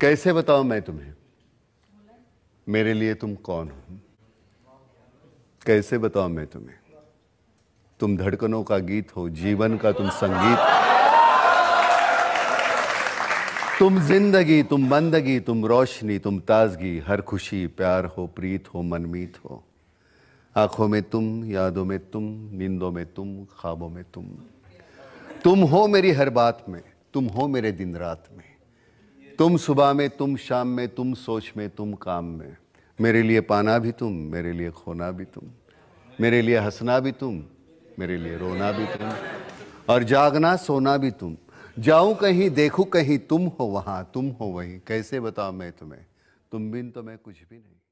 कैसे बताऊं मैं तुम्हें मेरे लिए तुम कौन हो कैसे बताऊं मैं तुम्हें तुम धड़कनों का गीत हो जीवन का तुम संगीत तुम जिंदगी तुम बंदगी तुम रोशनी तुम ताजगी हर खुशी प्यार हो प्रीत हो मनमीत हो आंखों में तुम यादों में तुम नींदों में तुम ख्वाबों में तुम तुम हो मेरी हर बात में तुम हो मेरे दिन रात में तुम सुबह में तुम शाम में तुम सोच में तुम काम में मेरे लिए पाना भी तुम मेरे लिए खोना भी तुम मेरे लिए हंसना भी तुम मेरे लिए रोना भी तुम और जागना सोना भी तुम जाऊं कहीं देखूं कहीं तुम हो वहाँ तुम हो वहीं कैसे बताओ मैं तुम्हें तुम बिन तो मैं कुछ भी नहीं